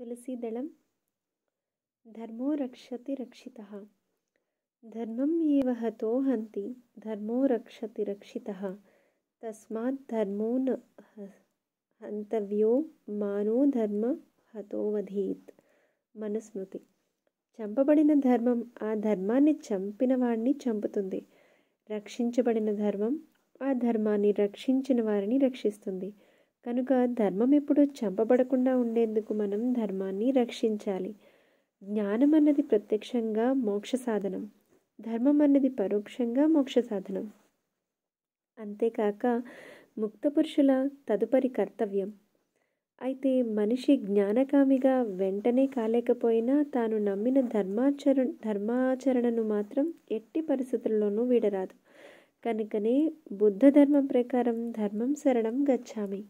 తులసీదళం ధర్మో రక్షతి రక్షిత ధర్మం ఏవ హతో హంతి ధర్మో రక్షతి రక్షిత తస్మాత్ ధర్మో న హంతవ్యో మానో ధర్మ హతోవధీత్ మనుస్మృతి చంపబడిన ధర్మం ఆ ధర్మాన్ని చంపిన వాడిని చంపుతుంది రక్షించబడిన ధర్మం ఆ ధర్మాన్ని రక్షించిన వారిని రక్షిస్తుంది కనుక ధర్మం ఎప్పుడూ చంపబడకుండా ఉండేందుకు మనం ధర్మాన్ని రక్షించాలి జ్ఞానం అన్నది ప్రత్యక్షంగా మోక్ష సాధనం ధర్మం అన్నది పరోక్షంగా మోక్ష సాధనం అంతేకాక ముక్త పురుషుల తదుపరి కర్తవ్యం అయితే మనిషి జ్ఞానకామిగా వెంటనే కాలేకపోయినా తాను నమ్మిన ధర్మాచరణ ధర్మాచరణను మాత్రం ఎట్టి పరిస్థితుల్లోనూ వీడరాదు కనుకనే బుద్ధ ధర్మం ప్రకారం ధర్మం శరణం గచ్చామి